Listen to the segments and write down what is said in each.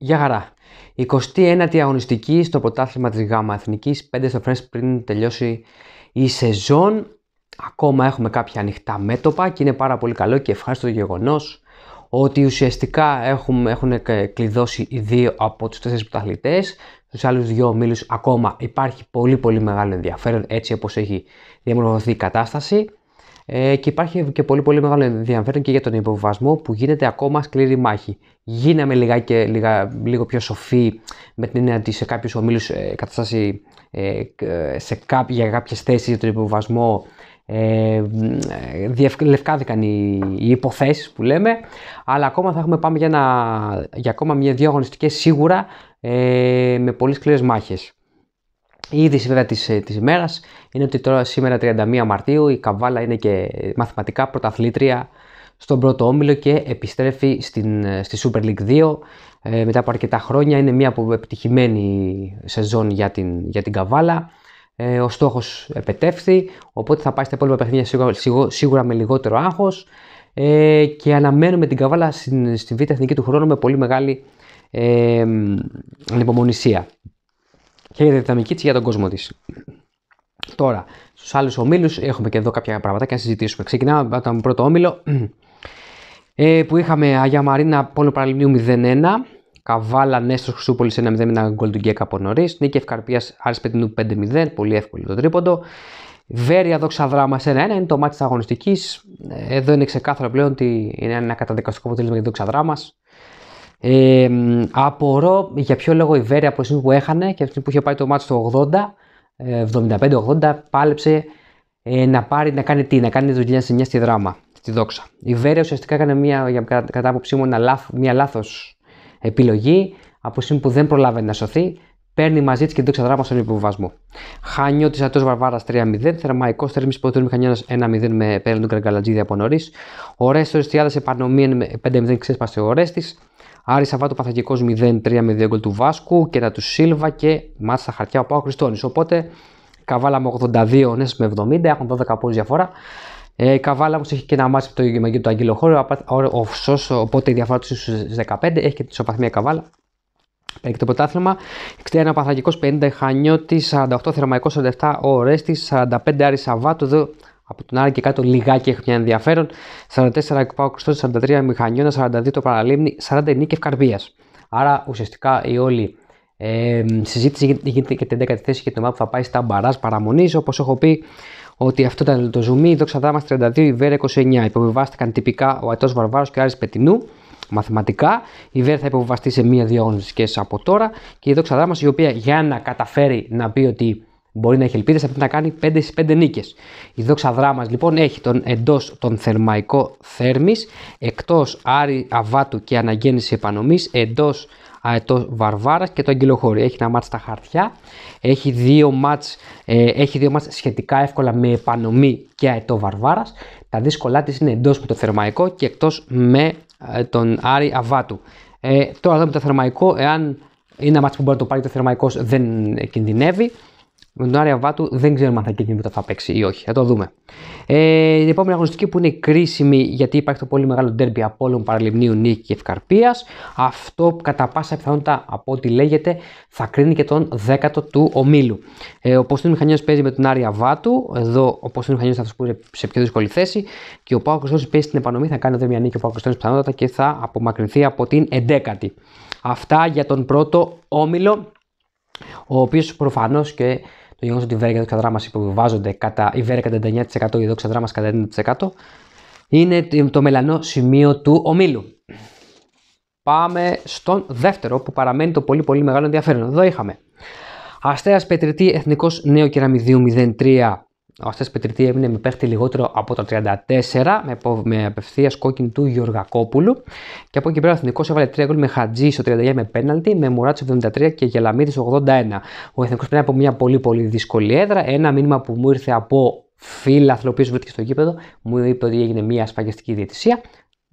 Γεια χαρά. 29η αγωνιστική στο πρωτάθλημα της ΓΑΜΑ Εθνικής, 5 στο πριν τελειώσει η σεζόν. Ακόμα έχουμε κάποια ανοιχτά μέτωπα και είναι πάρα πολύ καλό και ευχάριστο γεγονός ότι ουσιαστικά έχουν έχουν κλειδώσει οι δύο από τους τέσσερις πρωταθλητές. Στους άλλους δύο μήλους ακόμα υπάρχει πολύ πολύ μεγάλο ενδιαφέρον έτσι όπως έχει διαμορφωθεί η κατάσταση. Ε, και υπάρχει και πολύ πολύ μεγάλο ενδιαφέρον και για τον υποβασμό που γίνεται ακόμα σκληρή μάχη. Γίναμε λιγάκι, λιγά, λίγο πιο σοφοί με την έννοια ότι σε κάποιους ομίλους ε, κατάσταση ε, σε για κάποιες θέσεις για τον υποβασμό ε, ε οι, οι υποθέσεις που λέμε αλλά ακόμα θα έχουμε πάμε για, ένα, για ακόμα μια δύο σίγουρα ε, με πολύ σκληρές μάχες. Η είδηση βέβαια της, ε, της ημέρας είναι ότι τώρα σήμερα 31 Μαρτίου η Καβάλα είναι και μαθηματικά πρωταθλήτρια στον πρώτο όμιλο και επιστρέφει στην, ε, στη Super League 2 ε, μετά από αρκετά χρόνια. Είναι μια επιτυχημένη σεζόν για την, για την Καβάλα. Ε, ο στόχος επετεύχθη, οπότε θα πάει στα υπόλοιπα παιχνίδια σίγουρα, με λιγότερο άγχος ε, και αναμένουμε την Καβάλα στην, στην β' εθνική του χρόνου με πολύ μεγάλη ε, ανυπομονησία και για τη δυναμική τη για τον κόσμο της. Τώρα, στους άλλους ομίλους έχουμε και εδώ κάποια και να συζητήσουμε. Ξεκινάμε από τον πρώτο όμιλο ε, που είχαμε Αγία Μαρίνα Πόλο Παραλυμνίου 0-1. Καβάλα Νέστρο Χρυσούπολη 1-0 γκολ του Γκέκα από νωρίς. Νίκη Ευκαρπίας Άρης Πετινού 5-0. Πολύ εύκολο το τρίποντο. Βέρεια Δόξα Δράμα 1-1 είναι το μάτι της αγωνιστικής. Ε, εδώ είναι ξεκάθαρο πλέον ότι είναι ένα καταδικαστικό αποτέλεσμα για τη Δόξα Δράμας. Ε, απορώ για ποιο λόγο η Βέρεια από εσύ που έχανε και αυτή που είχε πάει το μάτι στο 80, 75-80, ε, πάλεψε ε, να πάρει, να κάνει τι, να κάνει δουλειά σε μια στη δράμα, στη δόξα. Η Βέρεια ουσιαστικά έκανε μια, για, κατά άποψή μου, μια λάθος επιλογή από εσύ που δεν προλάβαινε να σωθεί, παίρνει μαζί της και δόξα δράμα στον υποβιβασμό. Χάνιο τη Ατό Βαρβάρα 3-0, θερμαϊκό θερμή ποτέ μηχανιώνα 1-0 με πέραν του από νωρίς. Ο Ρέστο Ιστιάδα επανομή 5-0 ξέσπασε ο Ρέστης. Άρη Σαββάτο Παθαγικό 0-3 με 2 γκολ του Βάσκου, κέντα του Σίλβα και μάτσα χαρτιά ο Πάο Χριστόνης. Οπότε καβάλα με 82, νέες με 70, έχουν 12 πόντους διαφορά. Ε, Καβάλα όμως έχει και ένα μάτι το γεμαγείο του Αγγίλο Χώρο, ο οπότε η διαφορά τους είναι 15, έχει και τη Σοπαθμία Καβάλα. Έχει το πρωτάθλημα. 61 Παθαγικό 50, Χανιώτη 48, Θερμαϊκό 47, ο 45, Άρη Σαββάτο. Εδώ από τον Άρα και κάτω λιγάκι έχει μια ενδιαφέρον. 44 εκπάου 43 Μηχανιώνα, 42 το Παραλίμνη, 40 νίκευ Καρβία. Άρα ουσιαστικά η όλη ε, συζήτηση γίνεται και την 10 η θέση και το ομάδα που θα πάει στα μπαρά παραμονής. Όπως έχω πει ότι αυτό ήταν το ζουμί, δόξα δάμα 32, η Βέρα 29. Υποβιβάστηκαν τυπικά ο Ατός Βαρβάρος και ο Άρης Πετινού. Μαθηματικά, η Βέρα θα υποβιβαστεί σε μία-δύο αγωνιστικές από τώρα και η δόξα η οποία για να καταφέρει να πει ότι Μπορεί να έχει ελπίδες, θα να κάνει 5 στι 5 νίκες. Η δόξα δράμα λοιπόν έχει τον εντός τον θερμαϊκό θέρμης, εκτός άρη αβάτου και αναγέννηση επανομής, εντός αετό βαρβάρας και το αγγελοχώρι. Έχει ένα μάτ στα χαρτιά, έχει δύο μάτ ε, σχετικά εύκολα με επανομή και αετό βαρβάρας. Τα δύσκολά της είναι εντός με το θερμαϊκό και εκτός με τον άρη αβάτου. Ε, τώρα εδώ με το θερμαϊκό, εάν είναι ένα μάτ που μπορεί να το πάρει το θερμαϊκός, δεν κινδυνεύει με τον Άρια Βάτου δεν ξέρουμε αν θα κινηθεί θα παίξει ή όχι. Θα το δούμε. Ε, η επόμενη αγωνιστική που είναι κρίσιμη γιατί υπάρχει το πολύ μεγάλο ντέρμπι όλων παραλυμνίου Νίκη και Ευκαρπίας. Αυτό κατά πάσα πιθανότητα από ό,τι λέγεται θα κρίνει και τον 10ο του ομίλου. Ε, ο Ποστίνο Μηχανιό παίζει με τον Άρια Βάτου. Εδώ ο Ποστίνο Μηχανιό θα τους σε πιο δύσκολη θέση. Και ο Πάο Κριστός παίζει στην επανομή, θα κάνει εδώ μια νίκη ο Πάο Κριστός πιθανότατα και θα απομακρυνθεί από την 11η. Αυτά για τον πρώτο όμιλο ο οποίος προφανώς και το γεγονός ότι η Βέρα και κατά, η 99% και η δόξα κατά 90% είναι το μελανό σημείο του ομίλου. Πάμε στον δεύτερο που παραμένει το πολύ πολύ μεγάλο ενδιαφέρον. Εδώ είχαμε Αστέρας πετρετή Εθνικός Νέο Κεραμιδίου 03 ο Αστέ Πετριτή έμεινε με παίχτη λιγότερο από τα 34 με απευθείας κόκκινη του Γεωργακόπουλου. Και από εκεί πέρα ο Εθνικός έβαλε τρία γκολ με Χατζή στο 39 με πέναλτι, με Μουράτσο 73 και Γελαμίδη 81. Ο Εθνικός πήρε από μια πολύ πολύ δύσκολη έδρα. Ένα μήνυμα που μου ήρθε από φίλαθλο ο οποίο στο γήπεδο, μου είπε ότι έγινε μια σπαγιαστική διαιτησία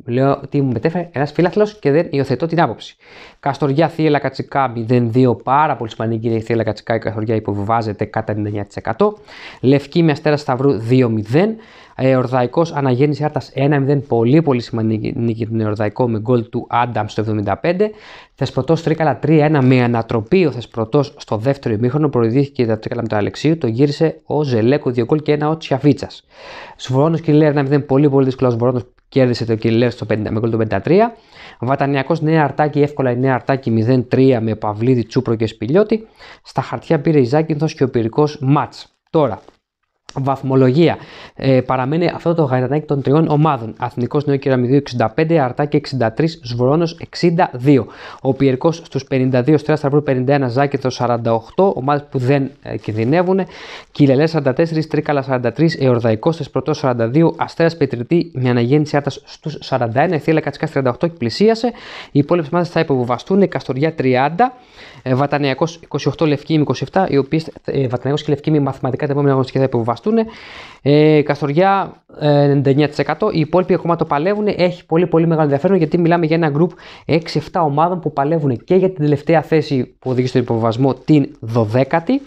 λέω ότι μου μετέφερε ένας φιλάθλο και δεν υιοθετώ την άποψη. Καστοριά θύελα κατσικά 0-2, πάρα πολύ σημαντική είναι η θύελα κατσικά. Η καστοριά υποβιβάζεται κατά 99%. Λευκή με αστέρα σταυρού 2-0. Ε, Ορδαϊκός αναγέννηση άρτα 1-0, πολύ πολύ σημαντική νίκη του Εορδαϊκό με γκολ του Άνταμ στο 75. Θεσπρωτός Τρίκαλα 3-1 με ανατροπή ο Θεσπρωτός στο δεύτερο ημίχρονο. Προηγήθηκε τα Τρίκαλα με το Αλεξίου, το γύρισε ο Ζελέκο 2 γκολ και ένα ο τσιαβιτσα σβρονο Σβορόνο Κιλέρ 1-0, πολύ πολύ δύσκολο. Σβρόνο κέρδισε το κιλέ στο 50, με γκολ το 53. Βατανιακός Νέα αρτάκι, εύκολα η Νέα Αρτάκη 0-3 με Παυλίδη, Τσούπρο και Σπιλιώτη. Στα χαρτιά πήρε η Ζάκυνθος και ο Πυρικός Μάτ. Τώρα, Βαθμολογία. Ε, παραμένει αυτό το γαϊτανάκι των τριών ομάδων. Αθηνικός Νέο Κεραμιδίου 65, Αρτάκι 63, Σβρόνο 62. Ο Πιερκός στους 52, Στρέσταρπρου 51, Ζάκη 48, ομάδες που δεν ε, κινδυνεύουν. Κιλελέ 44, Τρίκαλα 43, Εορδαϊκό Τεσπρωτό 42, Αστέρας Πετριτή με αναγέννηση άτα στου 41, Θήλα Κατσικά 38 και πλησίασε. Οι υπόλοιπες ομάδες θα υποβοβαστούν, Καστοριά 30. Ε, Βατανιακός 28, Λευκή 27, οι οποίε ε, Βατανιακός και Λευκή μαθηματικά τα επόμενα αγωνιστικά θα υποβαστούν. Ε, Καστοριά ε, 99%. Οι υπόλοιποι ακόμα το παλεύουν. Έχει πολύ πολύ μεγάλο ενδιαφέρον γιατί μιλάμε για ένα group 6-7 ομάδων που παλεύουν και για την τελευταία θέση που οδηγεί στον υποβασμό, την 12η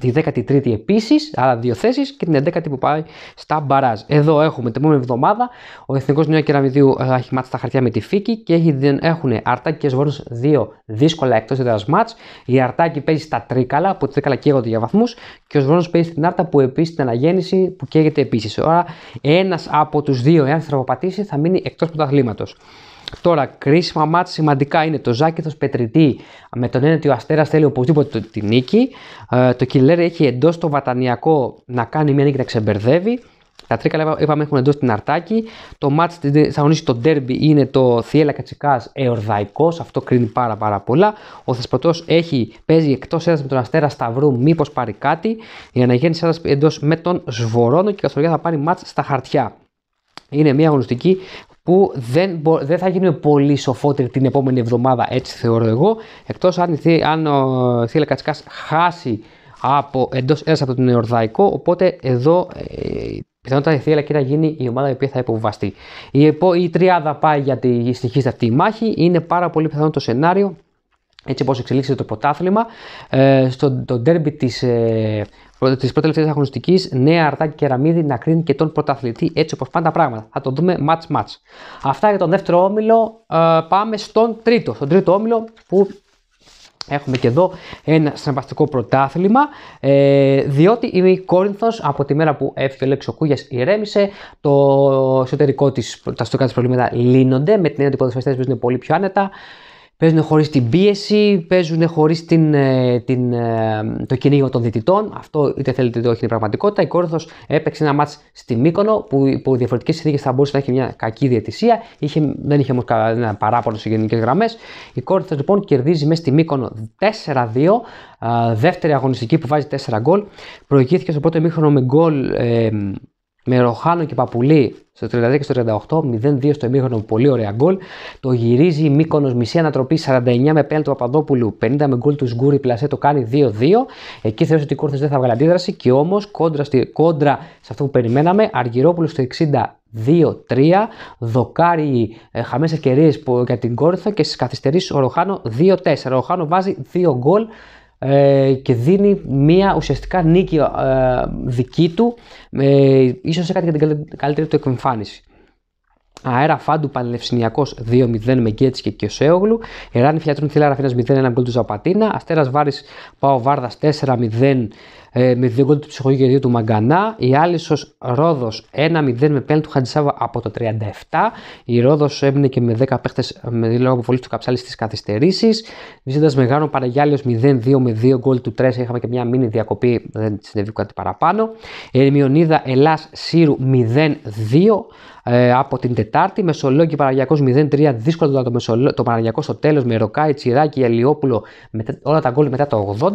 Τη 13η επίσης, άλλα δύο θέσεις και την 11η που πάει στα μπαράζ. Εδώ έχουμε την επόμενη εβδομάδα. Ο Εθνικός Νέο Κεραμιδίου έχει μάτσει τα χαρτιά με τη Φίκη και έχουν αρτάκι και Σβόρνο δύο δύσκολα εκτός έδρας μάτ. Η αρτάκι παίζει στα Τρίκαλα, που Τρίκαλα καίγονται για βαθμούς και ο Σβόρνο παίζει στην Άρτα που επίσης την αναγέννηση που καίγεται επίσης. Ωραία, ένας από τους δύο, εάν στραβοπατήσει, θα μείνει εκτός πρωταθλήματο. Τώρα, κρίσιμα μάτς σημαντικά είναι το Ζάκηθος Πετριτή με τον ένα ότι ο Αστέρας θέλει οπωσδήποτε τη νίκη. Ε, το Κιλέρ έχει εντός το Βατανιακό να κάνει μια νίκη να ξεμπερδεύει. Τα τρίκα είπαμε έχουν εντός την Αρτάκη. Το μάτς θα γνωρίσει το Ντέρμπι είναι το Θιέλα Κατσικάς εορδαϊκός. Αυτό κρίνει πάρα, πάρα πολλά. Ο έχει παίζει εκτός έδρας με τον Αστέρα Σταυρού. Μήπως πάρει κάτι. Η αναγέννηση έδρας εντός με τον Σβορώνο και η Καστοριά θα πάρει μάτ στα χαρτιά. Είναι μια γνωστική που δεν, δεν θα γίνουμε πολύ σοφότεροι την επόμενη εβδομάδα, έτσι θεωρώ εγώ. Εκτός αν, αν ο Θήλε χάσει από εντός έδρα από τον Ιορδαϊκό. Οπότε εδώ ε, πιθανότατα η και να γίνει η ομάδα η οποία θα υποβιβαστεί. Η, η τριάδα πάει για τη στοιχή αυτή η μάχη. Είναι πάρα πολύ πιθανό το σενάριο έτσι όπως εξελίξεται το πρωτάθλημα. Ε, στο το ντέρμπι της, ε, της αγωνιστικής, νέα αρτάκι και να κρίνει και τον πρωταθλητή έτσι όπως πάντα πράγματα. Θα το δούμε match match. Αυτά για τον δεύτερο όμιλο. Ε, πάμε στον τρίτο. Στον τρίτο όμιλο που Έχουμε και εδώ ένα συναρπαστικό πρωτάθλημα, ε, διότι η Κόρινθος από τη μέρα που έφυγε ο Λέξος ηρέμησε, το εσωτερικό της, τα στοκά προβλήματα λύνονται με την έννοια ότι οι ποδοσφαιριστές είναι πολύ πιο άνετα, Παίζουν χωρίς την πίεση, παίζουν χωρίς την, ε, την, ε, το κυνήγιο των διτητών. Αυτό είτε θέλετε είτε όχι είναι πραγματικότητα. Η Κόρθος έπαιξε ένα μάτ στη Μύκονο που υπό διαφορετικές συνθήκες θα μπορούσε να έχει μια κακή διαιτησία. Είχε, δεν είχε όμως κανένα παράπονο σε γενικές γραμμές. Η Κόρθος λοιπόν κερδίζει μέσα στη Μύκονο 4-2. Δεύτερη αγωνιστική που βάζει 4 γκολ. Προηγήθηκε στο πρώτο μήχρονο με γκολ ε, με Ροχάνο και Παπουλή στο 32 και στο 38, 0-2 στο εμίχρονο, πολύ ωραία γκολ. Το γυρίζει η Μύκονος μισή ανατροπή 49 με πέναλ του Παπαδόπουλου, 50 με γκολ του Σγκούρι Πλασέ, το κάνει 2-2. Εκεί θεωρείς ότι η Κόρθος δεν θα βγάλει αντίδραση και όμως κόντρα, στη, κόντρα σε αυτό που περιμέναμε, Αργυρόπουλος στο 60 2-3, δοκάρει ε, χαμένες ευκαιρίες για την Κόρθο και στις καθυστερήσεις ο Ροχάνο 2-4. Ο Ροχάνο βάζει 2 γκολ ε, και δίνει μία ουσιαστικά νίκη ε, δική του, ε, ίσως κάτι για την καλύτερη του εκμφάνιση. Αέρα Φάντου Πανελευσυνιακό 2-0 με Γκέτση και Κιωσέογλου. Εράνη Φιατρούν Θηλάρα Φίνα 0-1 γκολ του Ζαπατίνα. Αστέρας Βάρης Πάο Βάρδας 4-0 ε, με δύο γκολ του ψυχογείου του Μαγκανά. Η Άλισος Ρόδος 1-0 με 5 του Χατζησάβα από το 37. Η Ρόδος έμεινε και με 10 παίχτες με λόγω αποβολής του Καψάλης στις καθυστερήσεις. Βίζοντα Μεγάνο Παραγιάλιο 0-2 με δύο γκολ του 3. Είχαμε και μια μήνυ διακοπή, δεν συνέβη κάτι παραπάνω. Η Ερμιονίδα Ελλάς Σύρου 0-2 ε, από την Τετάρτη. Μεσολόγγι Παναγιακό 0-3. Δύσκολο το, μεσολο... το Παναγιακό στο τέλος με Ροκάι, Τσιράκι, Ελιόπουλο με... όλα τα γκολ μετά το 80.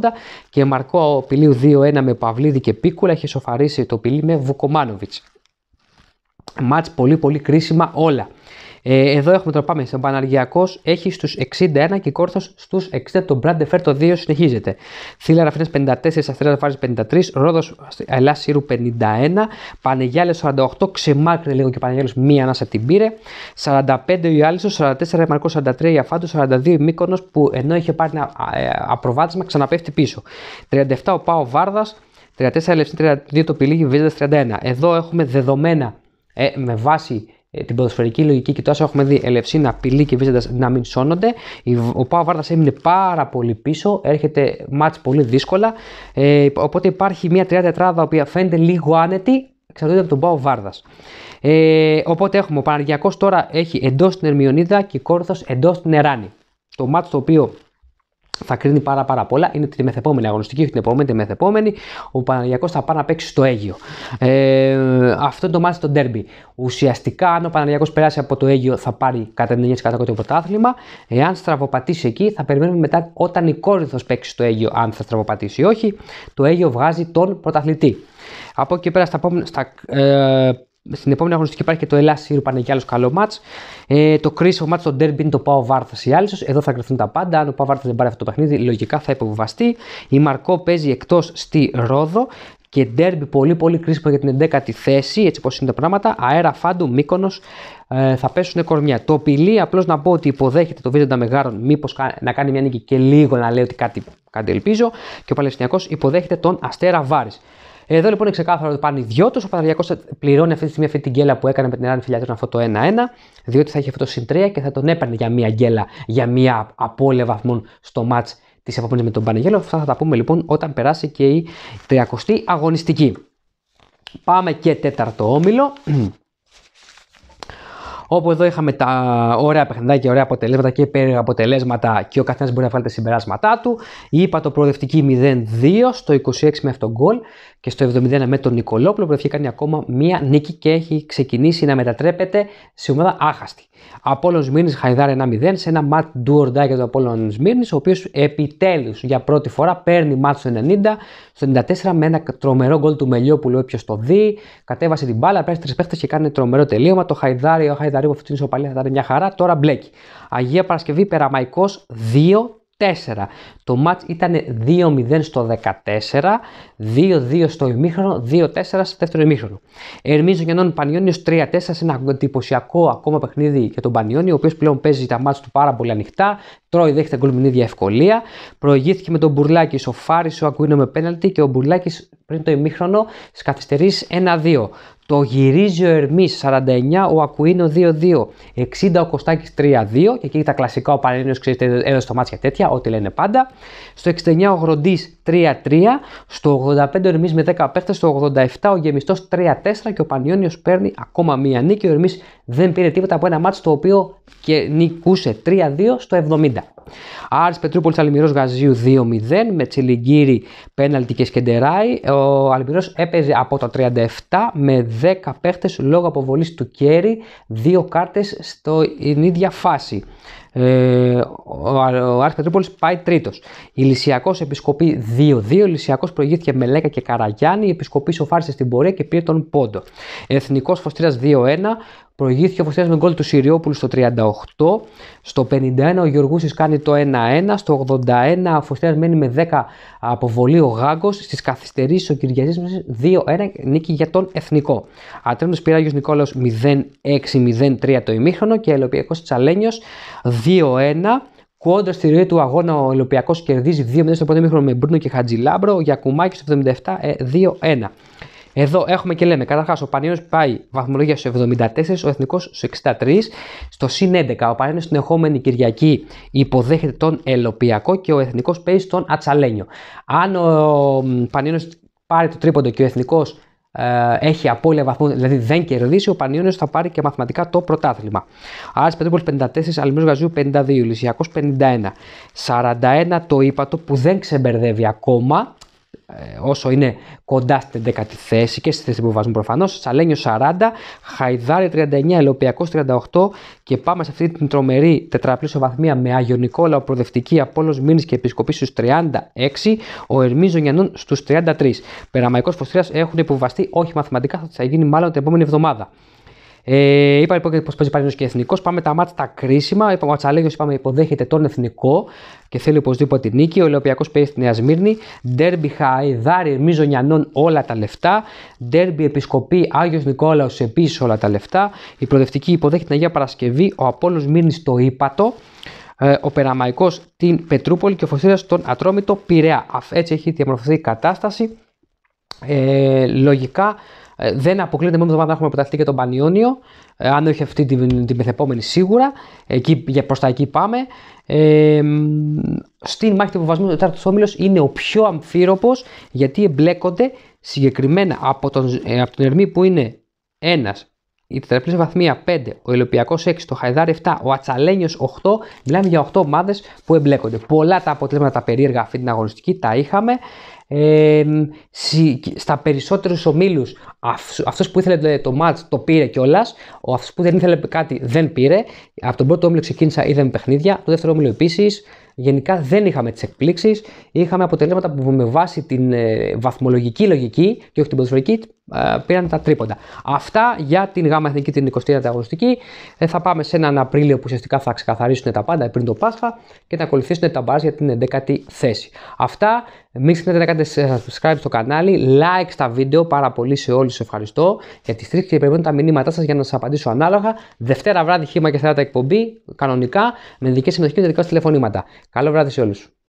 Και Μαρκό Πιλίου 1 με Παυλίδη και Πίκουλα, έχει σοφαρίσει το πυλί με Βουκομάνοβιτ. Μάτς πολύ πολύ κρίσιμα όλα. Ε, εδώ έχουμε τώρα πάμε. Στον Παναργιακό έχει στους 61 και κόρθος στους 60. Το Brand Φέρ το 2 συνεχίζεται. Θήλα Ραφινέ 54, Αστρέα 53, Ρόδο Ελλά Σύρου 51, Πανεγιάλε 48, ξεμάκρυνε λίγο και Πανεγιάλες μία ανάσα την πήρε. 45 Ιωάλισο, 44 Μαρκό 43 Ιαφάντο, 42 Μήκονο που ενώ είχε πάρει ένα ε, απροβάτισμα ξαναπέφτει πίσω. 37 ο Πάο Βάρδας, 34 ελευθερία 32 το Πιλίγι, Βίζα 31. Εδώ έχουμε δεδομένα ε, με βάση ε, την ποδοσφαιρική λογική και τόσο έχουμε δει να Απειλή και Βίζαντα να μην σώνονται. Ο Πάο Βάρδας έμεινε πάρα πολύ πίσω, έρχεται μάτς πολύ δύσκολα. Ε, οπότε υπάρχει μια τρία τετράδα που φαίνεται λίγο άνετη, εξαρτάται από τον Πάο Βάρδας. Ε, οπότε έχουμε ο Παναγιακός τώρα έχει εντός την Ερμιονίδα και η Κόρθο εντό την Εράνη. Το μάτς το οποίο θα κρίνει πάρα, πάρα πολλά. Είναι την μεθεπόμενη αγωνιστική, όχι την επόμενη, μεθεπόμενη. Ο Παναγιακός θα πάει να παίξει στο Αίγιο Ε, αυτό το μάτι στο ντέρμπι. Ουσιαστικά, αν ο Παναγιακός περάσει από το Αίγιο θα πάρει κατά 99% το πρωτάθλημα. Εάν στραβοπατήσει εκεί, θα περιμένουμε μετά όταν η Κόρινθος παίξει στο Αίγιο αν θα στραβοπατήσει ή όχι. Το Αίγιο βγάζει τον πρωταθλητή. Από εκεί πέρα στα, στα ε, στην επόμενη αγωνιστική υπάρχει και το Ελλάς Σύρου πάνε και άλλο καλό μάτ. Ε, το κρίσιμο μάτ στο Ντέρμπι είναι το Πάο Βάρθας ή Άλσο. Εδώ θα κρυφθούν τα πάντα. Αν ο Πάο Βάρθας δεν πάρει αυτό το παιχνίδι, λογικά θα υποβιβαστεί. Η Μαρκό παίζει εκτός στη Ρόδο και ντέρμπι πολύ πολύ κρίσιμο για την 11η θέση, έτσι πώ είναι τα πράγματα, αέρα φάντου, μήκονος, ε, θα πέσουν κορμιά. Το πιλί απλώς να πω ότι υποδέχεται το Βίζοντα Μεγάρον, μήπω να κάνει μια νίκη και λίγο να λέει ότι κάτι, κάτι ελπίζω και ο Παλαιστινιακός υποδέχεται τον Αστέρα Βάρης. Εδώ λοιπόν είναι ξεκάθαρο ότι πάνε οι δυο τους. Ο Παναγιακός πληρώνει αυτή τη στιγμή αυτή την γκέλα που έκανε με την Εράνη Φιλιάτρων αυτό το 1-1, διότι θα είχε αυτό το συν 3 και θα τον έπαιρνε για μία γκέλα, για μία απώλεια βαθμών στο ματ της επόμενης με τον Παναγιέλο. Αυτά θα τα πούμε λοιπόν όταν περάσει και η 30η αγωνιστική. Πάμε και τέταρτο όμιλο. Όπου εδώ είχαμε τα ωραία παιχνιδάκια, ωραία αποτελέσματα και περίεργα αποτελέσματα και ο καθένας μπορεί να βγάλει τα συμπεράσματά του. είπα το προοδευτική 0-2 στο 26 με αυτόν τον γκολ και στο 71 με τον Νικολόπουλο έχει κάνει ακόμα μία νίκη και έχει ξεκινήσει να μετατρέπεται σε ομάδα άχαστη. Απόλλων Σμύρνης Χαϊδάρ 1-0 σε ένα ματ ντουορντά για τον Απόλλων Σμύρνης ο οποίος επιτέλους για πρώτη φορά παίρνει ματ στο 90 στο 94 με ένα τρομερό γκολ του Μελιόπουλου ποιο το δει κατέβασε την μπάλα, πέρασε τρεις παίχτες και κάνει τρομερό τελείωμα το Χαϊδάρι, ο Χαϊδάρι που αυτή την ισοπαλία θα ήταν μια χαρά, τώρα μπλέκει. Αγία Παρασκευή Περαμαϊκός 2 4. Το μάτς ήταν 2-0 στο 14, 2-2 στο ημίχρονο, 2-4 στο δεύτερο ημίχρονο. Ερμίζω Γενών Πανιόνιος 3-4 σε ένα εντυπωσιακό ακόμα παιχνίδι για τον Πανιόνιο, ο οποίος πλέον παίζει τα μάτς του πάρα πολύ ανοιχτά, τρώει, δέχεται γκολ με ίδια ευκολία. Προηγήθηκε με τον Μπουρλάκης, ο Φάρης, ο Ακουίνο με πέναλτι και ο Μπουρλάκης πριν το ημίχρονο στις 1 1-2. Το γυρίζει ο Ερμής 49, ο Ακουίνο 2-2. 60 ο Κωστάκης 3-2. Και εκεί τα κλασικά ο Πανιώνιος ξέρετε έδωσε το μάτια τέτοια, ό,τι λένε πάντα. Στο 69 ο Γροντής 3-3. Στο 85 ο Ερμής με 10 Στο 87 ο Γεμιστός 3-4. Και ο Πανιόνιος παίρνει ακόμα μία νίκη. Ο Ερμής δεν πήρε τίποτα από ένα μάτσο το οποίο και νικούσε 3-2 στο 70. Άρης Πετρούπολης Αλμυρός Γαζίου 2-0 με Τσιλιγκύρη πέναλτι και Σκεντεράι. Ο Αλμυρός έπαιζε από τα 37 με 10 παίχτες λόγω αποβολής του Κέρι, δύο κάρτες στην ίδια φάση. Ε, ο Άρης Πετρούπολης πάει τρίτος. Ηλυσιακός Επισκοπή 2-2. Ηλυσιακός προηγήθηκε με Λέκα και Καραγιάννη. Η Επισκοπή σοφάρισε στην πορεία και πήρε τον πόντο. Εθνικός Φωστήρας 2-1. Προηγήθηκε ο Φωστιάς με γκολ του Σιριόπουλου στο 38, στο 51 ο Γιωργούσης κάνει το 1-1, στο 81 ο Φωστιάς μένει με 10 αποβολή ο Γάγκος, στις καθυστερήσεις ο Κυριαζής 2-1 νίκη για τον εθνικο ατρενος Ατρέμνος Πυράγιος Νικόλαος 0-6-0-3 το ημίχρονο και Ελοπιακός Τσαλένιος 2-1. Κόντρα στη ροή του αγώνα ο Ελοπιακός κερδίζει 2-0 στο πρώτο μήχρονο με Μπρούνο και Χατζηλάμπρο. Ο Γιακουμάκης στο 77 2-1. Εδώ έχουμε και λέμε, καταρχάς ο Πανιόνιο πάει βαθμολογία στους 74, ο Εθνικός στους 63, στο συν 11. Ο Πανιόνιο την ερχόμενη Κυριακή υποδέχεται τον Ελοπιακό και ο Εθνικός παίζει στον Ατσαλένιο. Αν ο Πανιόνιο πάρει το τρίποντο και ο Εθνικός ε, έχει απώλεια βαθμού, δηλαδή δεν κερδίσει, ο Πανιόνιο θα πάρει και μαθηματικά το πρωτάθλημα. Άρα Πετρούπολη 54, Αλμυρό Γαζίου 52, Λυσιακό 51. 41 το ύπατο που δεν ξεμπερδεύει ακόμα. Ε, όσο είναι κοντά στην 10η θέση και στη θέση που βάζουμε προφανώς. Σαλένιο 40, Χαϊδάρη 39, Ελοπιακός 38 και πάμε σε αυτή την τρομερή τετραπλή βαθμία με Άγιο Νικόλαο Προδευτική, Απόλο Μήνης και Επισκοπής στους 36, ο Ερμής Ζωνιανών στους 33. Περαμαϊκό Φωστήρα έχουν υποβαστεί, όχι μαθηματικά, θα γίνει μάλλον την επόμενη εβδομάδα. Ε, είπα λοιπόν πώ παίζει Παναγιώ και Εθνικός. Πάμε τα μάτια τα κρίσιμα. Είπαμε ο Ατσαλέγιο είπαμε, υποδέχεται τον Εθνικό και θέλει οπωσδήποτε νίκη. Ο Ολυμπιακός παίζει στη Νέα Σμύρνη. Ντέρμπι Χαϊδάρι, Νιανών, όλα τα λεφτά. Ντέρμπι Επισκοπή Άγιος Νικόλαος επίσης όλα τα λεφτά. Η προοδευτική υποδέχεται την Αγία Παρασκευή. Ο Απόλο Μύρνη το Ήπατο ε, ο Περαμαϊκός την Πετρούπολη και ο Φωστήρα τον Ατρόμητο Πειραιά. Έτσι έχει διαμορφωθεί η κατάσταση. Ε, λογικά ε, δεν αποκλείεται μόνο εβδομάδα να έχουμε πρωταθλητή και τον Πανιόνιο. Ε, αν όχι αυτή την, την μεθεπόμενη σίγουρα. Εκεί, προς τα εκεί πάμε. Ε, στην μάχη του υποβασμού του τέταρτος όμιλος είναι ο πιο αμφίροπος γιατί εμπλέκονται συγκεκριμένα από τον, ε, από τον Ερμή που είναι ένας, η τετραπλή βαθμία 5, ο Ελοπιακό 6, το Χαϊδάρι 7, ο Ατσαλένιος 8. Μιλάμε για 8 ομάδες που εμπλέκονται. Πολλά τα αποτελέσματα τα περίεργα αυτή την αγωνιστική τα είχαμε στα περισσότερους ομίλους. Αυτό που ήθελε το ματ το πήρε κιόλας. Αυτό που δεν ήθελε κάτι δεν πήρε. Από τον πρώτο όμιλο ξεκίνησα, είδαμε παιχνίδια. Το δεύτερο όμιλο επίσης. Γενικά δεν είχαμε τις εκπλήξεις. Είχαμε αποτελέσματα που με βάση την ε, βαθμολογική λογική και όχι την ποδοσφαιρική ε, πήραν τα τρίποντα. Αυτά για την γάμα εθνική την 23η αγωνιστική. Ε, θα πάμε σε έναν Απρίλιο που ουσιαστικά θα ξεκαθαρίσουν τα πάντα πριν το Πάσχα και θα ακολουθήσουν τα μπάρ για την 11η θέση. Αυτά. Μην ξεχνάτε να κάνετε subscribe στο κανάλι, like στα βίντεο, πάρα πολύ σε όλους σε ευχαριστώ για τη τρεις και περιμένω τα μηνύματά σας για να σας απαντήσω ανάλογα. Δευτέρα βράδυ χήμα και θεάτα εκπομπή, κανονικά, με δική συμμετοχή και δικά τηλεφωνήματα. Καλό βράδυ σε όλους.